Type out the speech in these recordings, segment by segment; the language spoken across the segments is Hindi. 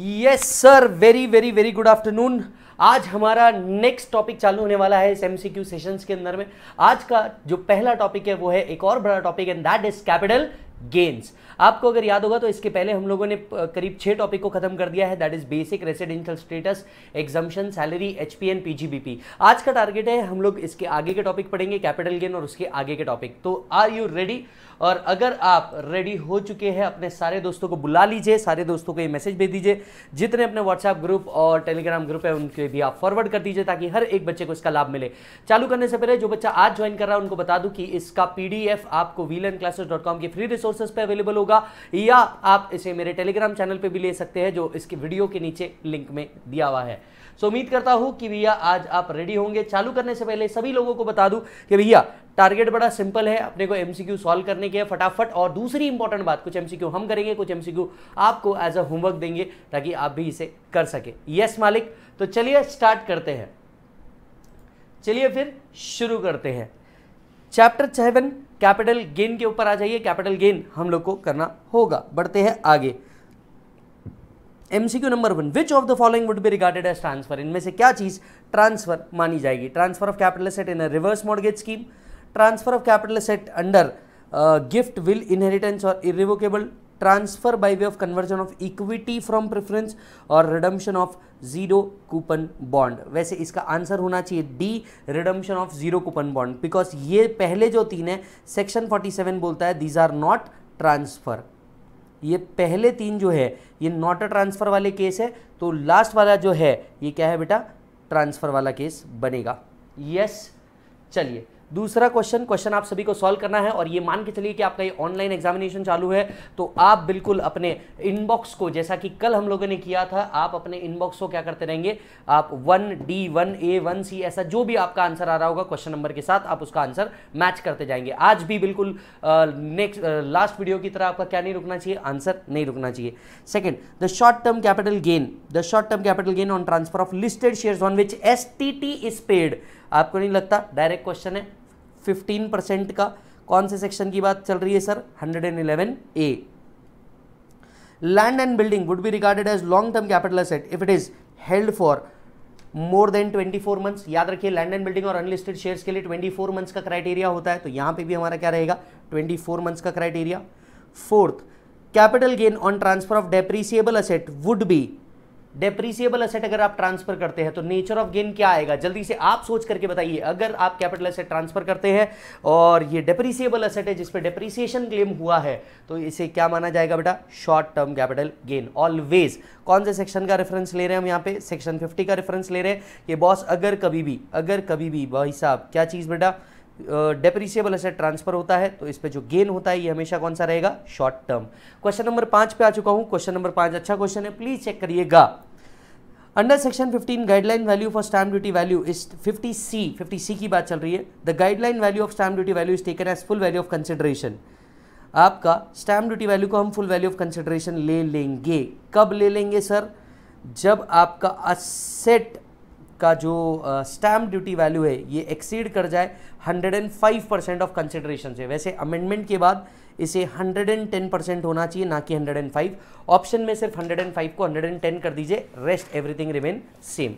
Yes sir very very very good afternoon आज हमारा नेक्स्ट टॉपिक चालू होने वाला है इस एम सी क्यू के अंदर में आज का जो पहला टॉपिक है वो है एक और बड़ा topic and that is capital gains आपको अगर याद होगा तो इसके पहले हम लोगों ने करीब छः टॉपिक को खत्म कर दिया है that is basic residential status examination salary H P N P G B P आज का टारगेट है हम लोग इसके आगे के टॉपिक पढ़ेंगे कैपिटल गेन और उसके आगे के टॉपिक तो आर यू रेडी और अगर आप रेडी हो चुके हैं अपने सारे दोस्तों को बुला लीजिए सारे दोस्तों को ये मैसेज भेज दीजिए जितने अपने व्हाट्सएप ग्रुप और टेलीग्राम ग्रुप है उनके भी आप फॉरवर्ड कर दीजिए ताकि हर एक बच्चे को इसका लाभ मिले चालू करने से पहले जो बच्चा आज ज्वाइन कर रहा है उनको बता दूँ कि इसका पी आपको वीलन classes dot com free resources पर अवेलेबल होगा या आप इसे मेरे टेलीग्राम चैनल पर भी ले सकते हैं जो इसके वीडियो के नीचे लिंक में दिया हुआ है सो उम्मीद करता हूं कि भैया आज आप रेडी होंगे चालू करने से पहले सभी लोगों को बता दूं कि भैया टारगेट बड़ा सिंपल है अपने को एमसीक्यू सॉल्व करने के फटाफट और दूसरी इंपॉर्टेंट बात कुछ एमसीक्यू हम करेंगे कुछ एमसीक्यू आपको एज अ होमवर्क देंगे ताकि आप भी इसे कर सके यस मालिक तो चलिए स्टार्ट करते हैं चलिए फिर शुरू करते हैं चैप्टर सेवन कैपिटल गेन के ऊपर आ जाइए कैपिटल गेन हम लोग को करना होगा बढ़ते हैं आगे MCQ number one which of the following would be regarded as transfer इनमें से क्या चीज़ ट्रांसफर मानी जाएगी transfer of capital asset in reverse mortgage scheme transfer of capital set under uh, gift will inheritance or irrevocable transfer by way of conversion of equity from preference और redemption of zero coupon bond वैसे इसका आंसर होना चाहिए D redemption of zero coupon bond because ये पहले जो तीन है सेक्शन 47 बोलता है these are not transfer ये पहले तीन जो है ये नॉट अ ट्रांसफ़र वाले केस है तो लास्ट वाला जो है ये क्या है बेटा ट्रांसफ़र वाला केस बनेगा यस yes, चलिए दूसरा क्वेश्चन क्वेश्चन आप सभी को सॉल्व करना है और ये मान के चलिए कि आपका ये ऑनलाइन एग्जामिनेशन चालू है तो आप बिल्कुल अपने इनबॉक्स को जैसा कि कल हम लोगों ने किया था आप अपने इनबॉक्स को क्या करते रहेंगे आप one D one A one C ऐसा जो भी आपका आंसर आ रहा होगा क्वेश्चन नंबर के साथ आप उसका आंसर मैच करते जाएंगे आज भी बिल्कुल नेक्स्ट लास्ट वीडियो की तरह आपका क्या नहीं रुकना चाहिए आंसर नहीं रुकना चाहिए second the short term capital gain the short term capital gain on transfer of listed share on which S T T is paid आपको नहीं लगता डायरेक्ट क्वेश्चन है फिफ्टीन परसेंट का कौन से सेक्शन की बात चल रही है sir hundred and eleven A land and building would be recorded as long term capital asset if it is held for more than twenty four months याद रखिए लैंड एंड बिल्डिंग और अनलिस्टेड शेयर्स के लिए ट्वेंटी फोर मंथ्स का क्राइटेरिया होता है तो यहां पे भी हमारा क्या रहेगा ट्वेंटी फोर मंथ्स का criteria fourth capital gain on transfer of depreciable asset would be depreciable asset अगर आप ट्रांसफर करते हैं तो नेचर ऑफ गेन क्या आएगा जल्दी से आप सोच करके बताइए अगर आप कैपिटल असेट ट्रांसफर करते हैं और ये डेप्रिसिएबल असेट है जिसपे डेप्रिसिएशन क्लेम हुआ है तो इसे क्या माना जाएगा बेटा short term capital gain always कौन से सेक्शन का रेफरेंस ले रहे हैं हम यहाँ पे सेक्शन फिफ्टी का रेफरेंस ले रहे हैं कि बॉस अगर कभी भी अगर कभी भी भाई साहब क्या चीज़ बेटा डेप्रिसिएबल असेट ट्रांसफर होता है तो इस पर जो गेन होता है ये हमेशा कौन सा रहेगा शॉर्ट टर्म क्वेश्चन नंबर पांच पे आ चुका हूँ क्वेश्चन नंबर पांच अच्छा क्वेश्चन है प्लीज चेक करिएगा under section 15 guideline value for stamp duty value is 50 C 50 C की बात चल रही है the guideline value of stamp duty value is taken as full value of consideration आपका स्टैम्प ड्यूटी वैल्यू को हम फुल वैल्यू ऑफ कंसिडरेशन ले लेंगे कब ले लेंगे सर जब आपका असेट का जो स्टैम्प ड्यूटी वैल्यू है ये एक्सीड कर जाए 105 परसेंट ऑफ कंसिडरेशन से वैसे अमेंडमेंट के बाद इसे 110% होना चाहिए ना कि 105 ऑप्शन में सिर्फ 105 को 110 कर दीजिए rest everything remain same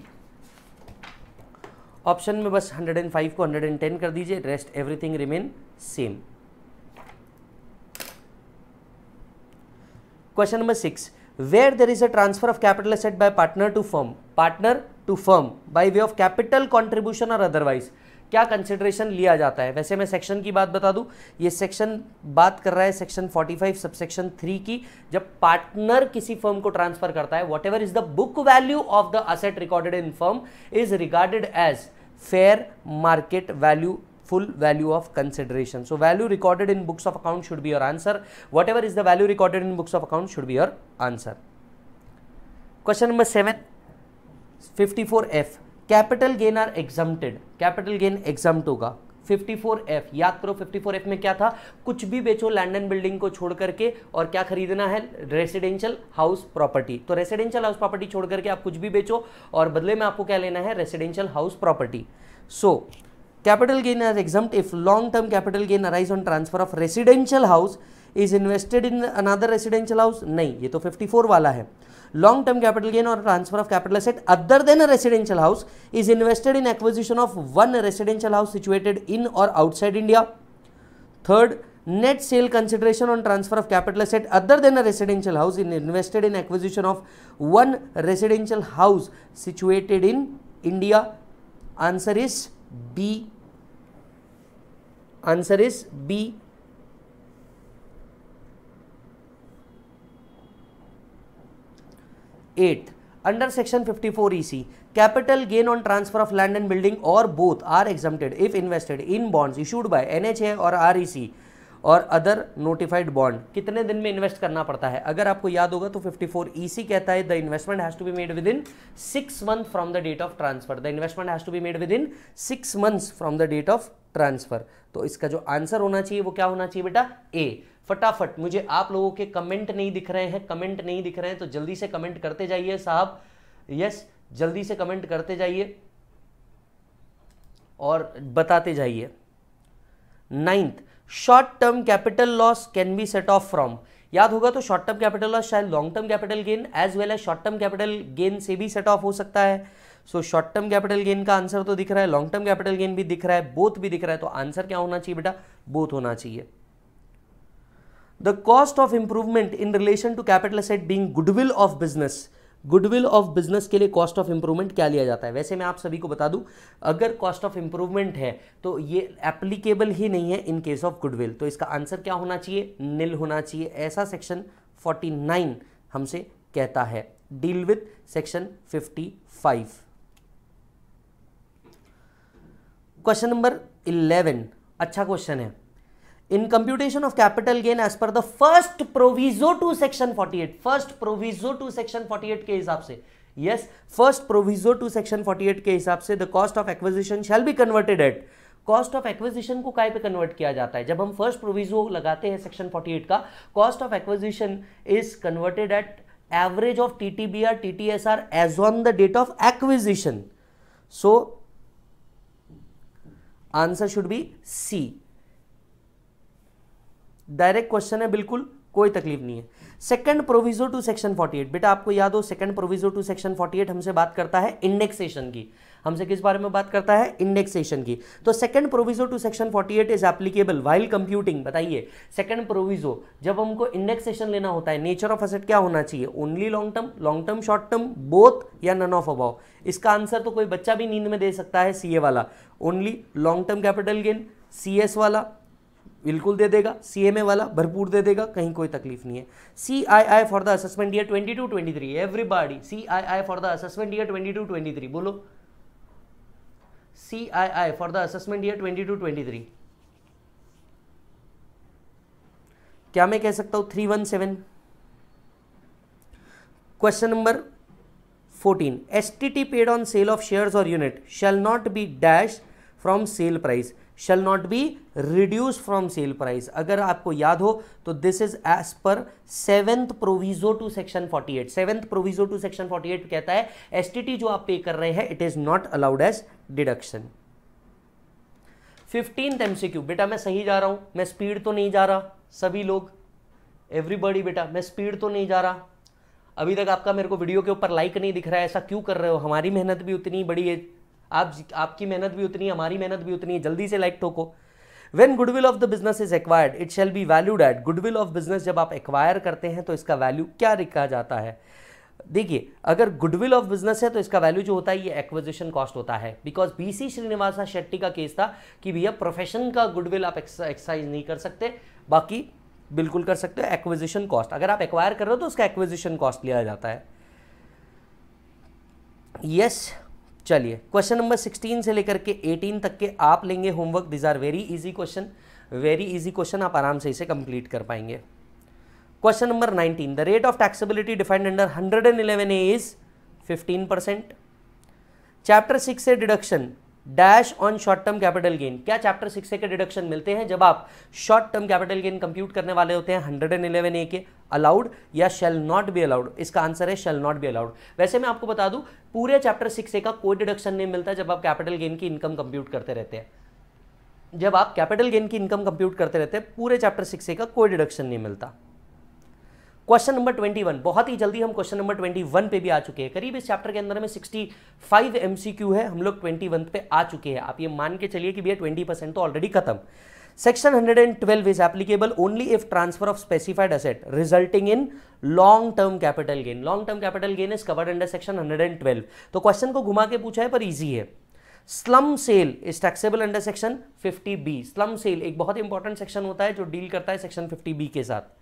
option में बस 105 को 110 कर दीजिए rest everything remain same question number six where there is a transfer of capital asset by partner to firm partner to firm by way of capital contribution और अदरवाइज क्या कंसिडरेशन लिया जाता है वैसे मैं सेक्शन की बात बता दूं ये सेक्शन बात कर रहा है सेक्शन 45 सेक्शन थ्री की जब पार्टनर किसी फर्म को ट्रांसफर करता है whatever is the book value of the asset recorded in firm is recorded as fair market value full value of consideration so value recorded in books of account should be your answer whatever is the value recorded in books of account should be your answer question number seven fifty four F capital gain are exempted capital gain exempt होगा 54F याद करो 54F में क्या था कुछ भी बेचो लैंड एंड बिल्डिंग को छोड़ करके और क्या खरीदना है रेसिडेंशियल हाउस प्रॉपर्टी तो रेसिडेंशियल हाउस प्रॉपर्टी छोड़ करके आप कुछ भी बेचो और बदले में आपको क्या लेना है residential house property so capital gain are exempt if long term capital gain arise on transfer of residential house is invested in another residential house नहीं ये तो 54 वाला है long term capital gain or transfer of capital asset other than a residential house is invested in acquisition of one residential house situated in or outside India. Third, net sale consideration on transfer of capital asset other than a residential house in invested in acquisition of one residential house situated in India. Answer is B. Answer is B. 8 under section 54 EC capital gain on transfer of land and building or both are exempted if invested in bonds issued by NHA or REC और अदर नोटिफाइड बॉन्ड कितने दिन में इन्वेस्ट करना पड़ता है अगर आपको याद होगा तो 54 ईसी e कहता है the investment has to be made within six month from the date of transfer the investment has to be made within six months from the date of transfer तो इसका जो आंसर होना चाहिए वो क्या होना चाहिए बेटा ए फटाफट मुझे आप लोगों के कमेंट नहीं दिख रहे हैं कमेंट नहीं दिख रहे हैं तो जल्दी से कमेंट करते जाइए साहब यस जल्दी से कमेंट करते जाइए और बताते जाइए ninth short term capital loss can be set off from याद होगा तो शॉर्ट टर्म कैपिटल लॉस शायद long term capital gain as well as short term capital gain से भी सेट ऑफ हो सकता है so short term capital gain का आंसर तो दिख रहा है लॉन्ग टर्म कैपिटल गेन भी दिख रहा है बोथ भी दिख रहा है तो आंसर क्या होना चाहिए बेटा बोथ होना चाहिए the cost of improvement in relation to capital asset being goodwill of business goodwill of business के लिए कॉस्ट ऑफ इंप्रूवमेंट क्या लिया जाता है वैसे मैं आप सभी को बता दूं अगर कॉस्ट ऑफ इंप्रूवमेंट है तो ये एप्लीकेबल ही नहीं है इन केस ऑफ गुडविल तो इसका आंसर क्या होना चाहिए निल होना चाहिए ऐसा सेक्शन 49 हमसे कहता है deal with section 55 question number 11 अच्छा क्वेश्चन है in computation of capital gain as per the first proviso to section 48 first proviso to section 48 के हिसाब से yes first proviso to section 48 के हिसाब से the cost of acquisition shall be converted at cost of acquisition को काय पे कन्वर्ट किया जाता है जब हम फर्स्ट प्रोविजो लगाते हैं सेक्शन 48 का cost of acquisition is converted at average of T T T T B R S R as on the date of acquisition so answer should be C direct question है बिल्कुल कोई तकलीफ नहीं है सेकंड प्रोविजो टू सेक्शन 48 बेटा आपको याद हो सेकंड प्रोविजो टू सेक्शन 48 हमसे बात करता है इंडेक्सेशन की हमसे किस बारे में बात करता है इंडेक्सेशन की तो second proviso to section 48 is applicable while computing बताइए सेकंड प्रोविजो जब हमको इंडेक्सेशन लेना होता है नेचर ऑफ एसेट क्या होना चाहिए only long term long term short term both या नन ऑफ अबाव इसका आंसर तो कोई बच्चा भी नींद में दे सकता है सीए वाला only long term capital gain CS वाला बिल्कुल दे देगा सीएमए वाला भरपूर दे देगा कहीं कोई तकलीफ नहीं है C I I for the assessment year three every everybody C I I for the assessment year twenty three बोलो C I I for the assessment year twenty three क्या मैं कह सकता हूं three one seven question number fourteen S T T paid on sale of shares और unit shall not be dash from sale price shall not be reduce from sale price अगर आपको याद हो तो this is as per seventh proviso to section 48 seventh proviso to section 48 कहता है टी जो आप पे कर रहे हैं it is not allowed as deduction fifteenth MCQ बेटा मैं सही जा रहा हूं मैं स्पीड तो नहीं जा रहा सभी लोग एवरीबॉडी बेटा मैं स्पीड तो नहीं जा रहा अभी तक आपका मेरे को वीडियो के ऊपर लाइक नहीं दिख रहा है ऐसा क्यों कर रहे हो हमारी मेहनत भी उतनी बड़ी है आप आपकी मेहनत भी उतनी हमारी मेहनत भी उतनी है जल्दी से लाइक ठोको when goodwill of the business is acquired it shall be valued at goodwill of business जब आप एक्वायर करते हैं तो इसका वैल्यू क्या रिखा जाता है देखिए अगर गुडविल ऑफ बिजनेस है तो इसका वैल्यू जो होता है ये एक्विजिशन कॉस्ट होता है बिकॉज बीसी श्रीनिवासा शेट्टी का केस था कि भैया प्रोफेशन का गुडविल आप एक्सरसाइज नहीं कर सकते बाकी बिल्कुल कर सकते हो एक्विजिशन कॉस्ट अगर आप एक्वायर कर रहे हो तो उसका एक्विजिशन कॉस्ट लिया जाता है यस चलिए क्वेश्चन नंबर 16 से लेकर के 18 तक के आप लेंगे homework these are very easy question very easy question आप आराम से इसे कंप्लीट कर पाएंगे question number 19 the rate of taxability defined under 111 A is 15 percent chapter six से deduction dash on short term capital gain क्या चैप्टर सिक्स के डिडक्शन मिलते हैं जब आप short term capital gain compute करने वाले होते हैं इलेवन ए के अलाउड या शेल नॉट बी अलाउड इसका आंसर है शेल नॉट बी अलाउड वैसे मैं आपको बता दूं पूरे चैप्टर सिक्स का कोई डिडक्शन नहीं मिलता जब आप कैपिटल गेन की इनकम कंप्यूट करते रहते हैं जब आप कैपिटल गेन की इनकम कंप्यूट करते रहते हैं पूरे चैप्टर सिक्स का कोई डिडक्शन नहीं मिलता क्वेश्चन नंबर ट्वेंटी वन बहुत ही जल्दी हम क्वेश्चन नंबर ट्वेंटी वन पे भी आ चुके हैं करीब इस चैप्टर के अंदर में सिक्सटी फाइव एमसीक्यू है हम लोग ट्वेंटी वन पे आ चुके हैं आप ये मान के चलिए कि भैया ट्वेंटी परसेंट तो ऑलरेडी खत्म section 112 is applicable only if transfer of specified asset resulting in long term capital gain long term capital gain is covered under section 112 तो क्वेश्चन को घुमा के पूछा है पर इजी है slum sale is taxable under section 50 B slum sale एक बहुत इंपॉर्टेंट सेक्शन होता है जो डील करता है सेक्शन 50 बी के साथ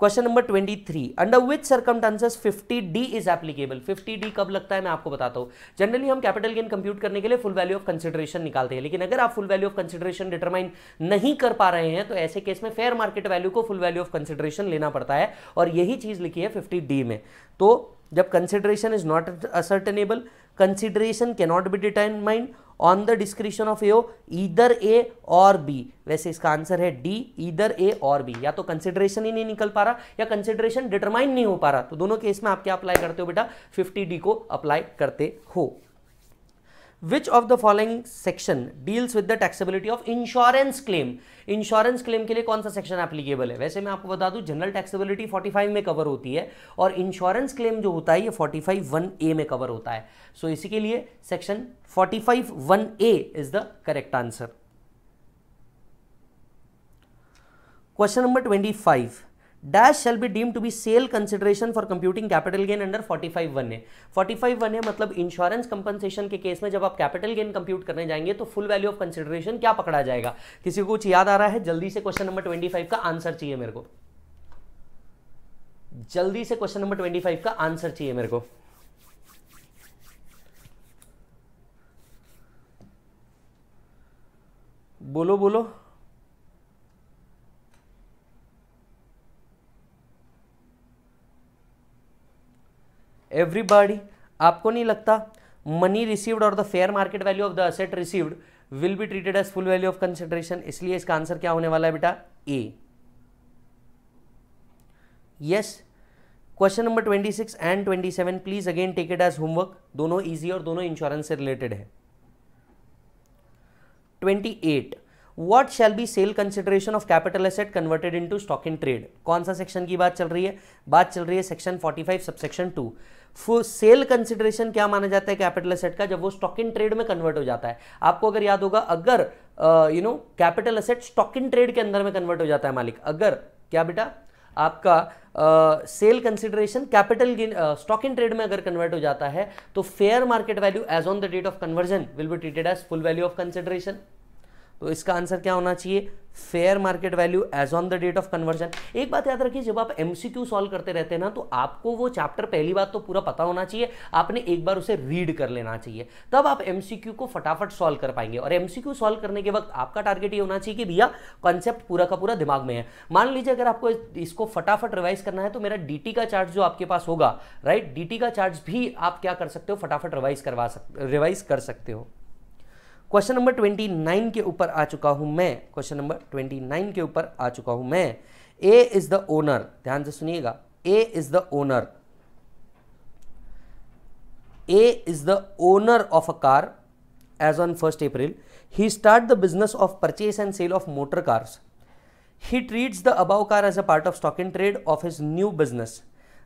question number twenty three under which circumstances fifty D is applicable fifty D कब लगता है मैं आपको बताता हूँ जनरली हम कैपिटल गेन कंप्यूट करने के लिए फुल वैल्यू ऑफ कंसिडरेशन निकालते हैं लेकिन अगर आप full value of consideration determine नहीं कर पा रहे हैं तो ऐसे केस में फेयर मार्केट वैल्यू को फुल वैल्यू ऑफ कंसिडरेशन लेना पड़ता है और यही चीज़ लिखी है फिफ्टी डी में तो जब consideration is not ascertainable consideration cannot be determined on the description of AO either A और बी वैसे इसका आंसर है डी ईदर ए और बी या तो कंसिडरेशन ही नहीं निकल पा रहा या कंसिडरेशन डिटरमाइन नहीं हो पा रहा तो दोनों केस में आप क्या अप्लाई करते हो बेटा फिफ्टी डी को अप्लाई करते हो which of the following section deals with the taxability of insurance claim insurance claim के लिए कौन सा section applicable है वैसे मैं आपको बता दूं general taxability 45 में cover होती है और insurance claim जो होता है ये 45 1A में cover होता है so इसी के लिए section 45 1A is the correct answer question number 25 dash shall be deem to be sale consideration for computing capital gain under five one है फाइव वन है मतलब इंश्योरेंस कंपनसेशन के केस में जब आप कैपिटल गेन कंप्यूट करने जाएंगे तो फुल वैल्यू ऑफ कंसिडरेशन क्या पकड़ा जाएगा किसी को कुछ याद आ रहा है जल्दी से क्वेश्चन नंबर ट्वेंटी फाइव का आंसर चाहिए मेरे को जल्दी से क्वेश्चन नंबर ट्वेंटी फाइव का आंसर चाहिए मेरे को बोलो बोलो एवरीबॉडी आपको नहीं लगता मनी रिसीव्ड और the fair market value of the asset received will be treated as full value of consideration इसलिए इसका आंसर क्या होने वाला है बेटा A yes question number twenty six and twenty seven please again take it as homework दोनों इजी और दोनों इंश्योरेंस से रिलेटेड है twenty eight what shall be sale consideration of capital asset converted into stock in trade कौन सा सेक्शन की बात चल रही है बात चल रही है section forty five subsection two sale consideration क्या माना जाता है कैपिटल असेट का जब वो स्टॉक इन ट्रेड में कन्वर्ट हो जाता है आपको अगर याद होगा अगर you know capital asset stock in trade के अंदर में कन्वर्ट हो जाता है मालिक अगर क्या बेटा आपका sale consideration capital gain stock in trade में अगर कन्वर्ट हो जाता है तो fair market value as on the date of conversion will be treated as full value of consideration तो इसका आंसर क्या होना चाहिए fair market value as on the date of conversion एक बात याद रखिए जब आप एमसीक्यू सॉल्व करते रहते हैं ना तो आपको वो चैप्टर पहली बात तो पूरा पता होना चाहिए आपने एक बार उसे रीड कर लेना चाहिए तब आप एमसीक्यू को फटाफट सॉल्व कर पाएंगे और एमसीक्यू सॉल्व करने के वक्त आपका टारगेट ये होना चाहिए कि भैया कॉन्सेप्ट पूरा का पूरा दिमाग में है मान लीजिए अगर आपको इसको फटाफट रिवाइज करना है तो मेरा डी का चार्ज जो आपके पास होगा राइट डी का चार्ज भी आप क्या कर सकते हो फटाफट रिवाइज करवा सकते रिवाइज कर सकते हो क्वेश्चन नंबर ट्वेंटी नाइन के ऊपर आ चुका हूं मैं क्वेश्चन नंबर ट्वेंटी नाइन के ऊपर आ चुका हूं मैं ए इज द ओनर ध्यान से सुनिएगा A is the owner A is the owner of a car as on first April he start the business of purchase and sale of motor cars he treats the above car as a part of stock and trade of his new business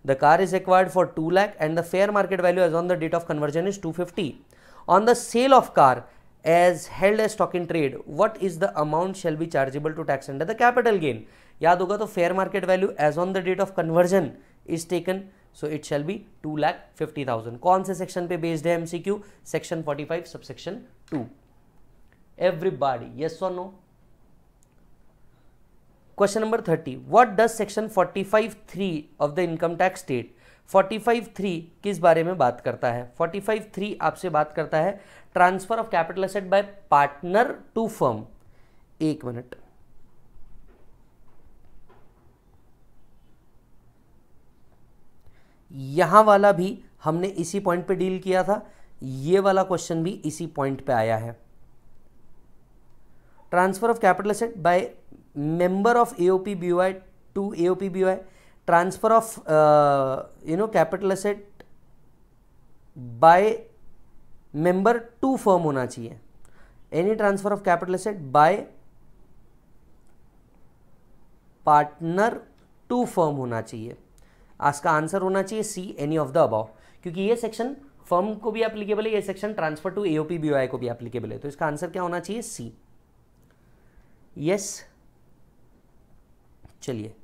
The car is acquired for 2 lakh and the fair market value as on the date of conversion is 250. On the sale of car, as held a stock in trade what is the amount shall be chargeable to tax under the capital gain याद होगा तो fair market value as on the date of conversion is taken so it shall be two lakh fifty thousand कौन से सेक्शन पे बेस्ड है MCQ section forty five sub section two बॉडी यस और no question number thirty what does section forty five three of the income tax state three किस बारे में बात करता है फोर्टी फाइव थ्री आपसे बात करता है transfer of capital asset by partner to firm एक मिनट यहां वाला भी हमने इसी पॉइंट पे डील किया था ये वाला क्वेश्चन भी इसी पॉइंट पे आया है transfer of capital asset by member of AOP BOI to AOP BOI transfer of you know capital asset by member to firm होना चाहिए any transfer of capital asset by partner to firm होना चाहिए आज का आंसर होना चाहिए C any of the above क्योंकि ये सेक्शन फर्म को भी एप्लीकेबल है ये section transfer to AOP BOI को भी एप्लीकेबल है तो इसका आंसर क्या होना चाहिए सी यस चलिए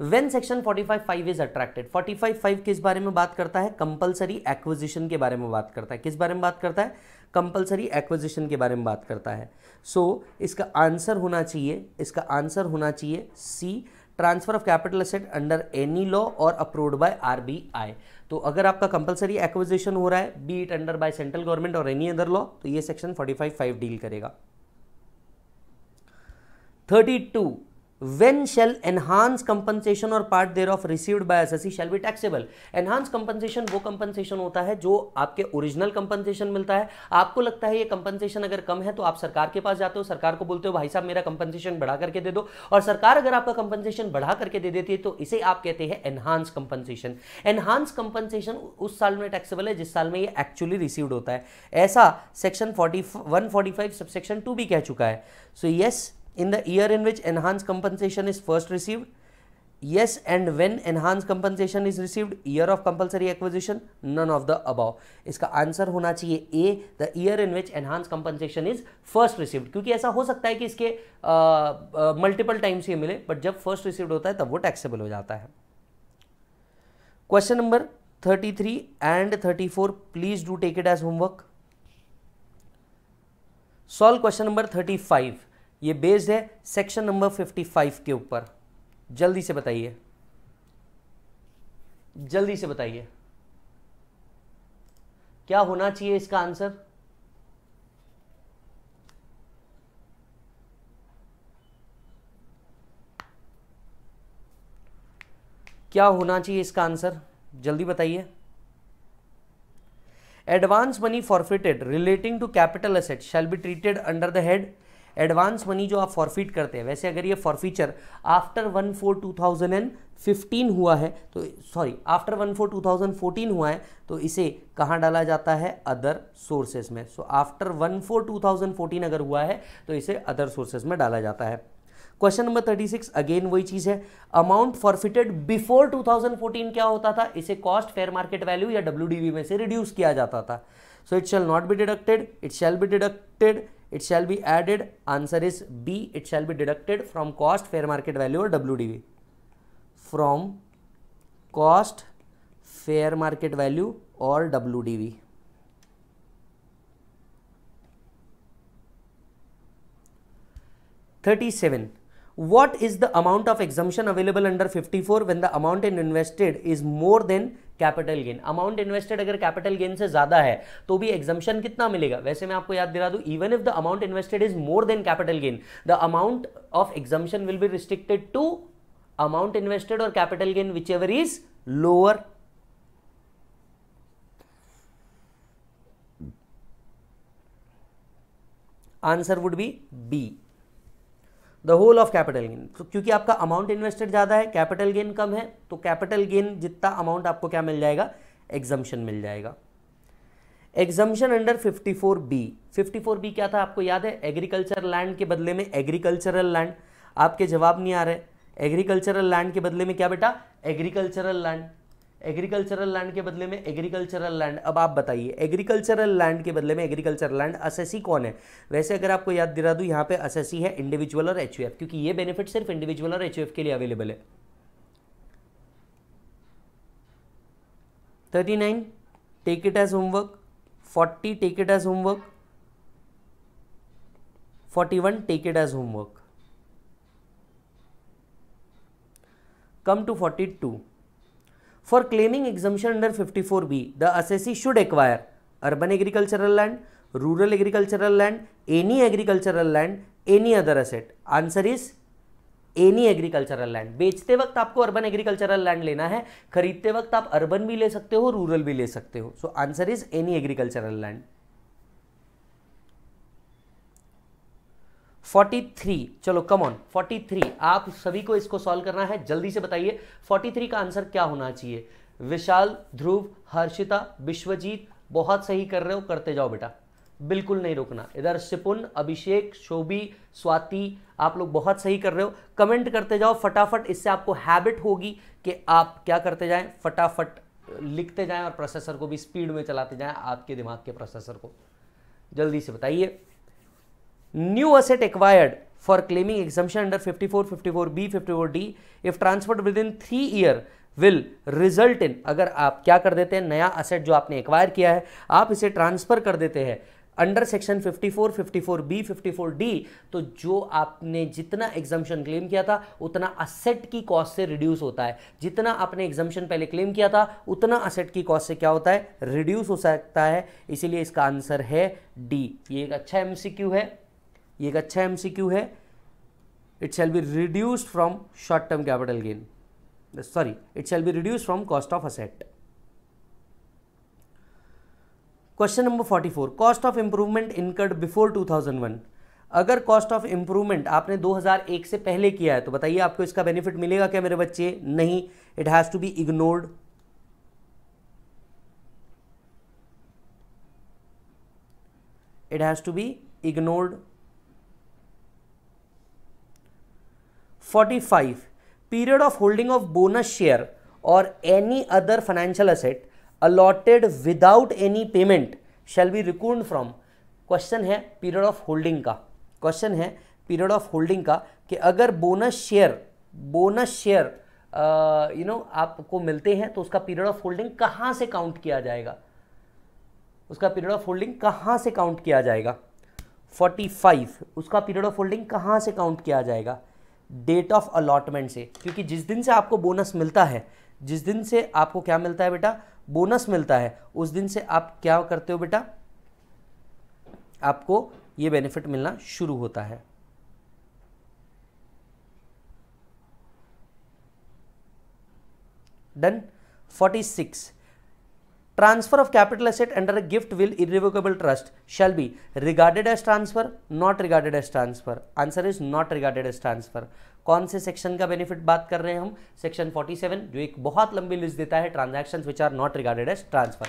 when section five is attracted five किस बारे में बात करता है कंपलसरी एक्विजिशन के बारे में बात करता है किस बारे में बात करता है कंपलसरी एक्विजिशन के बारे में बात करता है सो so, इसका आंसर होना चाहिए इसका आंसर होना चाहिए C transfer of capital asset under any law और अप्रूव्ड बाय आर तो अगर आपका कंपलसरी एक्विजिशन हो रहा है be it under by central government और एनी अदर लॉ तो ये सेक्शन 455 डील करेगा 32 when shall enhanced compensation or part thereof received by assessee shall be taxable enhanced compensation वो compensation होता है जो आपके original compensation मिलता है आपको लगता है ये compensation अगर कम है तो आप सरकार के पास जाते हो सरकार को बोलते हो भाई साहब मेरा compensation बढ़ा करके दे दो और सरकार अगर आपका compensation बढ़ा करके दे देती है तो इसे आप कहते हैं enhanced compensation enhanced compensation उस साल में taxable है जिस साल में ये actually received होता है ऐसा section 40 145 सबसेक्शन 2 भी कह चुका है so so, yes yes, in the year in which enhanced compensation is first received yes and when enhanced compensation is received year of compulsory acquisition none of the above इसका आंसर होना चाहिए A the year in which enhance compensation is first received क्योंकि ऐसा हो सकता है कि इसके मल्टीपल टाइम्स ये मिले बट जब फर्स्ट रिसीव्ड होता है तब वो टैक्सेबल हो जाता है question number thirty three and thirty four please do take it as homework solve question number thirty five ये बेस्ड है सेक्शन नंबर 55 के ऊपर जल्दी से बताइए जल्दी से बताइए क्या होना चाहिए इसका आंसर क्या होना चाहिए इसका आंसर जल्दी बताइए advance money forfeited relating to capital asset shall be treated under the head advance money जो आप फॉरफिट करते हैं वैसे अगर ये forfeiture after one four two thousand and fifteen हुआ है तो sorry after one four two thousand fourteen हुआ है तो इसे कहाँ डाला जाता है अदर सोर्सेज में so after one four two thousand fourteen अगर हुआ है तो इसे अदर सोर्सेज में डाला जाता है question number thirty six again वही चीज है amount forfeited before two thousand fourteen क्या होता था इसे कॉस्ट फेयर मार्केट वैल्यू या डब्ल्यू डी वी में से रिड्यूस किया जाता था so it shall not be deducted it shall be deducted it shall be added answer is b it shall be deducted from cost fair market value or wdv from cost fair market value or wdv Thirty-seven. What is the amount of exemption available under fifty-four when the amount invested is more than capital gain amount invested अगर कैपिटल गेन से ज्यादा है तो भी एग्जाम्शन कितना मिलेगा वैसे मैं आपको याद दिला दूं even if the amount invested is more than capital gain the amount of exemption will be restricted to amount invested और capital gain whichever is lower answer would be be the whole of capital gain तो क्योंकि आपका अमाउंट इन्वेस्टेड ज़्यादा है कैपिटल गेन कम है तो कैपिटल गेन जितना अमाउंट आपको क्या मिल जाएगा एग्जम्पन मिल जाएगा एग्जम्पन अंडर बी 54 बी क्या था आपको याद है एग्रीकल्चर लैंड के बदले में एग्रीकल्चरल लैंड आपके जवाब नहीं आ रहे एग्रीकल्चरल लैंड के बदले में क्या बेटा एग्रीकल्चरल लैंड एग्रीकल्चरल लैंड के बदले में एग्रीकल्चरल लैंड अब आप बताइए एग्रीकल्चरल लैंड के बदले में एग्रीकल्चर लैंड असेसी कौन है वैसे अगर आपको याद दिला दूँ यहाँ पे असेसी है इंडिविजुअल और एच क्योंकि ये बेनिफिट सिर्फ इंडिविजुअल और एच के लिए अवेलेबल है thirty nine take it as homework forty take it as homework forty one take it as homework come to forty two for claiming exemption under fifty four B the assessee should acquire urban agricultural land rural agricultural land any agricultural land any other asset answer is any agricultural land बेचते वक्त आपको अर्बन एग्रीकल्चरल लैंड लेना है खरीदते वक्त आप अर्बन भी ले सकते हो रूरल भी ले सकते हो so answer is any agricultural land 43 चलो कम ऑन 43 आप सभी को इसको सॉल्व करना है जल्दी से बताइए 43 का आंसर क्या होना चाहिए विशाल ध्रुव हर्षिता विश्वजीत बहुत सही कर रहे हो करते जाओ बेटा बिल्कुल नहीं रुकना इधर सिपुन अभिषेक शोभी स्वाति आप लोग बहुत सही कर रहे हो कमेंट करते जाओ फटाफट इससे आपको हैबिट होगी कि आप क्या करते जाएं फटाफट लिखते जाएं और प्रोसेसर को भी स्पीड में चलाते जाएं आपके दिमाग के प्रोसेसर को जल्दी से बताइए new asset acquired for claiming exemption under 54 D if transferred within three year will result in अगर आप क्या कर देते हैं नया असेट जो आपने एक्वायर किया है आप इसे ट्रांसफर कर देते हैं अंडर सेक्शन 54, 54 डी तो जो आपने जितना एग्जामेशन क्लेम किया था उतना असेट की कॉस्ट से रिड्यूस होता है जितना आपने एग्जामेशन पहले क्लेम किया था उतना असेट की कॉस्ट से क्या होता है रिड्यूस हो सकता है इसीलिए इसका आंसर है डी ये एक अच्छा एमसीक्यू है ये एक अच्छा एम है it shall be reduced from short term capital gain sorry it shall be reduce from cost of asset question number forty four cost of improvement incurred before two thousand one अगर कॉस्ट ऑफ इंप्रूवमेंट आपने 2001 से पहले किया है तो बताइए आपको इसका बेनिफिट मिलेगा क्या मेरे बच्चे नहीं it has to be ignored it has to be ignored forty five period of holding of bonus share और any other financial asset allotted without any payment shall be reckoned from question है पीरियड ऑफ होल्डिंग का क्वेश्चन है पीरियड ऑफ होल्डिंग का कि अगर bonus share bonus share you know आपको मिलते हैं तो उसका पीरियड ऑफ होल्डिंग कहाँ से काउंट किया जाएगा उसका पीरियड ऑफ होल्डिंग कहाँ से काउंट किया जाएगा 45 उसका पीरियड ऑफ होल्डिंग कहाँ से काउंट किया जाएगा डेट ऑफ अलॉटमेंट से क्योंकि जिस दिन से आपको बोनस मिलता है जिस दिन से आपको क्या मिलता है बेटा बोनस मिलता है उस दिन से आप क्या करते हो बेटा आपको ये बेनिफिट मिलना शुरू होता है done six transfer of capital asset under a gift will irrevocable trust shall be regarded as transfer not regarded as transfer answer is not regarded as transfer कौन से सेक्शन का बेनिफिट बात कर रहे हैं हम सेक्शन 47 जो एक बहुत लंबी लिस्ट देता है transactions which are not regarded as transfer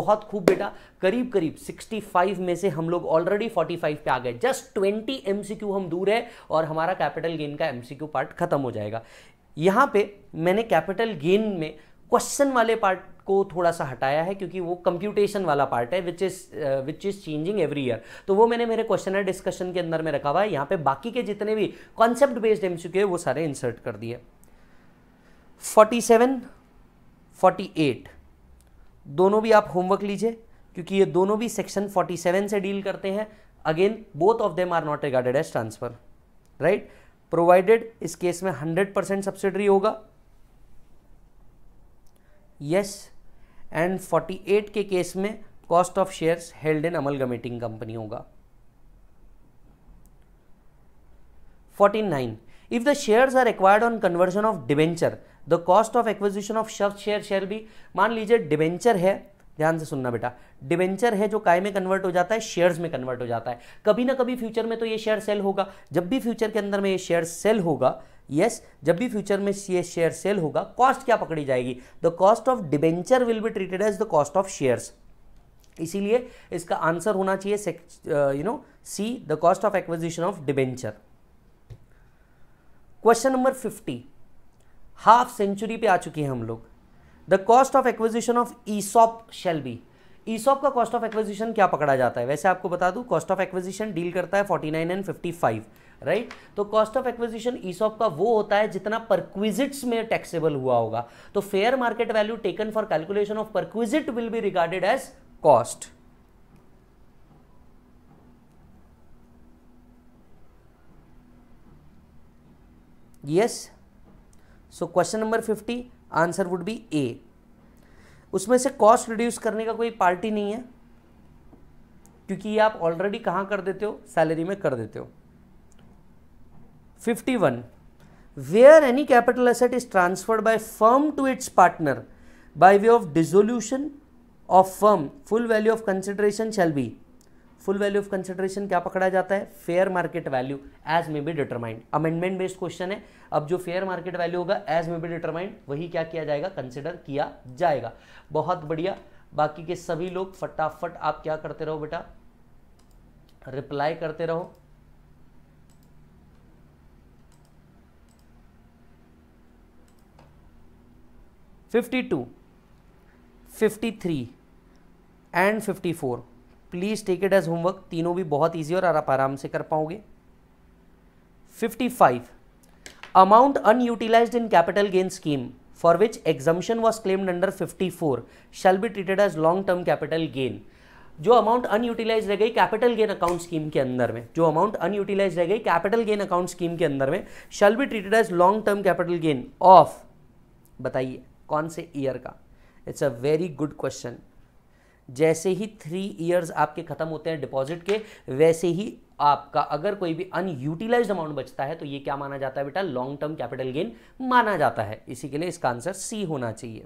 बहुत खूब बेटा करीब करीब 65 में से हम लोग ऑलरेडी 45 पे आ गए जस्ट 20 एमसीक्यू हम दूर है और हमारा कैपिटल गेन का एमसीक्यू पार्ट खत्म हो जाएगा यहाँ पे मैंने कैपिटल गेन में क्वेश्चन वाले पार्ट को थोड़ा सा हटाया है क्योंकि वो कंप्यूटेशन वाला पार्ट है which is which is changing every year तो वो मैंने मेरे क्वेश्चनर डिस्कशन के अंदर में रखा हुआ है यहाँ पे बाकी के जितने भी कॉन्सेप्ट बेस्ड एम सी वो सारे इंसर्ट कर दिए 47 48 दोनों भी आप होमवर्क लीजिए क्योंकि ये दोनों भी सेक्शन 47 से डील करते हैं again both of them are not regarded as transfer right provided इस केस में 100 परसेंट सब्सिडरी होगा यस एंड 48 के केस में cost of shares held in amalgamating company होगा 49 the shares are acquired on conversion of debenture the cost of acquisition of of share share भी मान लीजिए डिवेंचर है ध्यान से सुनना बेटा डिवेंचर है जो काय में कन्वर्ट हो जाता है शेयर्स में कन्वर्ट हो जाता है कभी ना कभी फ्यूचर में तो ये शेयर सेल होगा जब भी फ्यूचर के अंदर में ये शेयर सेल होगा यस जब भी फ्यूचर में ये शेयर सेल होगा कॉस्ट क्या पकड़ी जाएगी the cost of debenture will be treated as the cost of shares इसीलिए इसका आंसर होना चाहिए you know C the cost of acquisition of debenture question number fifty half century पे आ चुके हैं हम लोग the cost of acquisition of ESOP shall be ESOP का कॉस्ट ऑफ एक्विजिशन क्या पकड़ा जाता है वैसे आपको बता दूं कॉस्ट ऑफ एक्विजिशन डील करता है forty nine and fifty five right तो कॉस्ट ऑफ एक्विजिशन ईसॉप का वो होता है जितना परक्विजिट्स में टैक्सेबल हुआ होगा तो fair market value taken for calculation of perquisite will be regarded as cost yes so question number fifty answer would be A उसमें से कॉस्ट रिड्यूस करने का कोई पार्टी नहीं है क्योंकि ये आप ऑलरेडी कहां कर देते हो सैलरी में कर देते हो 51 where any capital asset is transferred by firm to its partner by way of dissolution of firm full value of consideration shall be full value of consideration क्या पकड़ा जाता है fair market value as may be determined amendment based question है अब जो फेयर मार्केट वैल्यू होगा एज मे बी डिटरमाइंड वही क्या किया जाएगा कंसिडर किया जाएगा बहुत बढ़िया बाकी के सभी लोग फटाफट आप क्या करते रहो बेटा रिप्लाई करते रहो fifty two fifty three and fifty four please take it as homework तीनों भी बहुत ईजी और आप आराम से कर पाओगे fifty five amount unutilised in capital gain scheme for which exemption was claimed under fifty four shall be treated as long term capital gain जो अमाउंट अनयूटिलाइज रह गई कैपिटल गेन अकाउंट स्कीम के अंदर में जो अमाउंट अनयूटिलाइज रह गई कैपिटल गेन अकाउंट स्कीम के अंदर में shall be treated as long term capital gain of बताइए कौन से ईयर का it's a very good question जैसे ही थ्री ईयर्स आपके ख़त्म होते हैं डिपॉजिट के वैसे ही आपका अगर कोई भी अनयूटिलाइज अमाउंट बचता है तो ये क्या माना जाता है बेटा लॉन्ग टर्म कैपिटल गेन माना जाता है इसी के लिए इसका आंसर सी होना चाहिए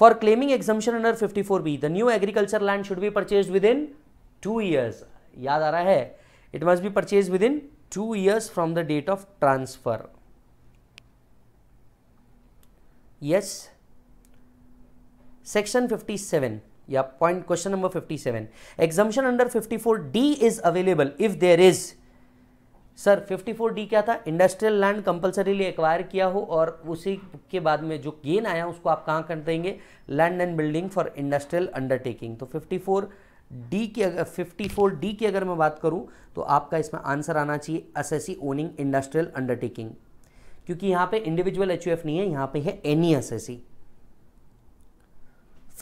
for claiming exemption under fifty four B the new agriculture land should be purchase within two years याद आ रहा है it must be purchase within two years from the date of transfer yes section 57 या point question number 57 exemption under 54 D is available if there is sir 54 D क्या था इंडस्ट्रियल लैंड कंपलसरीली एक्वायर किया हो और उसी के बाद में जो गेन आया उसको आप कहाँ कर देंगे land and building for industrial undertaking तो 54 डी की अगर फिफ्टी फोर डी की अगर मैं बात करूं तो आपका इसमें आंसर आना चाहिए असेसी ओनिंग इंडस्ट्रियल अंडरटेकिंग क्योंकि यहां पे इंडिविजुअल एच नहीं है यहां पे है any S S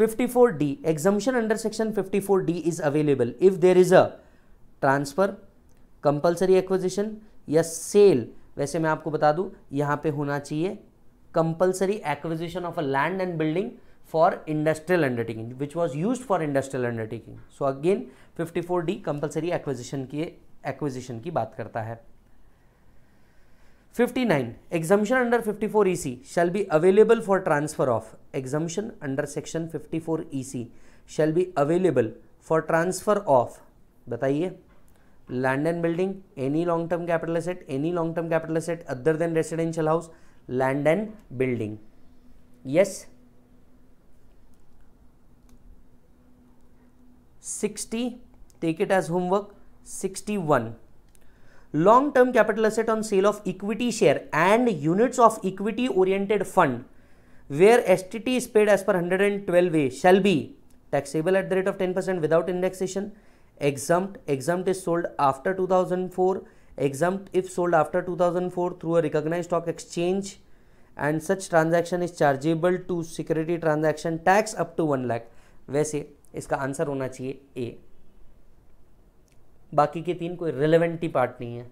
54D D exemption under section 54D D is available if there is a transfer compulsory acquisition या सेल वैसे मैं आपको बता दूं यहां पे होना चाहिए compulsory acquisition of a land and building for industrial undertaking which was use for industrial undertaking so again 54D D compulsory acquisition की एक्विजिशन की बात करता है 59 exemption under 54 EC shall be available for transfer of exemption under section 54 EC shall be available for transfer of बताइए land and building any long term capital asset any long term capital asset other than residential house land and building yes 60 take it as homework 61 long term capital asset on sale of equity share and units of equity oriented fund where S T T is paid as per hundred and twelve A shall be taxable at the rate of ten percent without indexation exam exam is sold after two thousand four exam if sold after two thousand four through a recognise stock exchange and such transaction is chargeable to security transaction tax up to one lakh वैसे इसका आंसर होना चाहिए ए बाकी के तीन कोई रिलेवेंट ही पार्ट नहीं है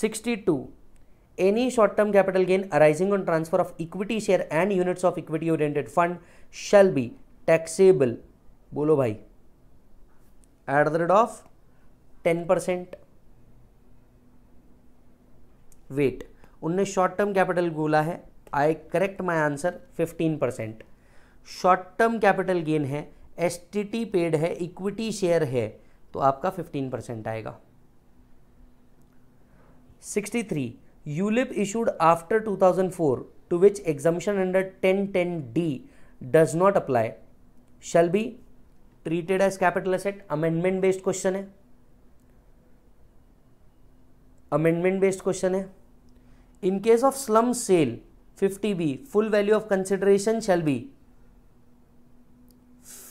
sixty two any short term capital gain arising on transfer of equity share and units of equity oriented fund shall be taxable बोलो भाई at the rate of ten percent wait उनने शॉर्ट टर्म कैपिटल बोला है I correct my answer fifteen percent short term capital gain है एस टी टी पेड है इक्विटी शेयर है तो आपका फिफ्टीन परसेंट आएगा sixty three ULIP issued after two thousand four to which exemption under ten ten D does not apply shall be treated as capital asset amendment based question है अमेंडमेंट बेस्ड क्वेश्चन है in case of slump sale 50 B full value of consideration shall be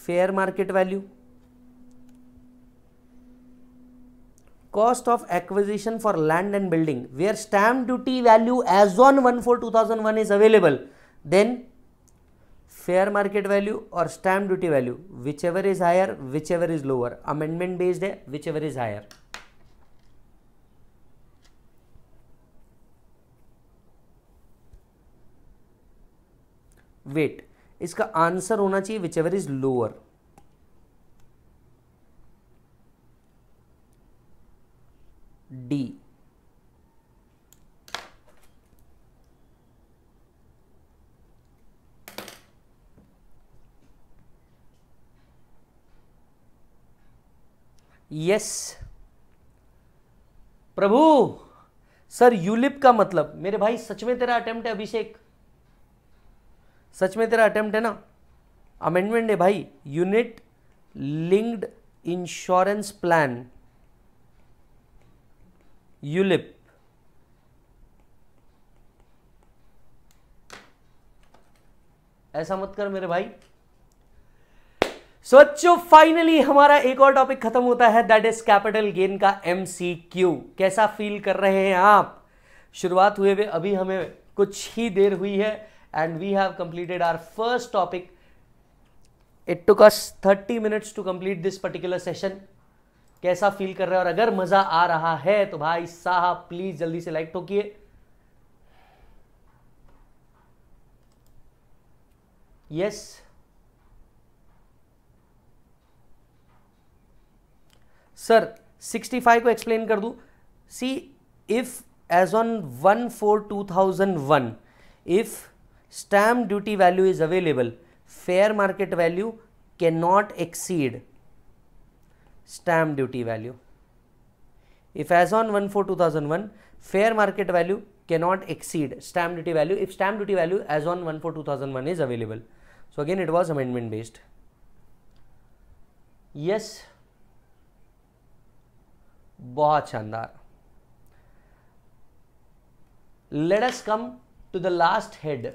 fair market value cost of acquisition for land and building where stamp duty value as on one four two thousand one is available then fair market value और stamp duty value whichever is higher whichever is lower amendment based है whichever is higher wait इसका आंसर होना चाहिए whichever is lower D yes Prabhu sir ULIP का मतलब मेरे भाई सच में तेरा अटेम्प्ट है अभिषेक सच में तेरा अटेम्प्ट है ना अमेंडमेंट है भाई unit linked insurance plan ULIP ऐसा मत कर मेरे भाई सोचो फाइनली हमारा एक और टॉपिक खत्म होता है दैट इज कैपिटल गेन का एमसीक्यू कैसा फील कर रहे हैं आप शुरुआत हुए हुए अभी हमें कुछ ही देर हुई है and we have completed our first topic. It took us 30 minutes to complete this particular session. कैसा फील कर रहे हो और अगर मज़ा आ रहा है तो भाई साहब प्लीज़ जल्दी से लाइक ठोकिए यस सर 65 को एक्सप्लेन कर दूं see if as on one four two thousand one if stamp duty value is available fair market value cannot exceed stamp duty value if as on 4 2001 fair market value cannot exceed stamp duty value if stamp duty value as on 4 2001 is available so again it was amendment based yes बहुत शानदार let us come to the last head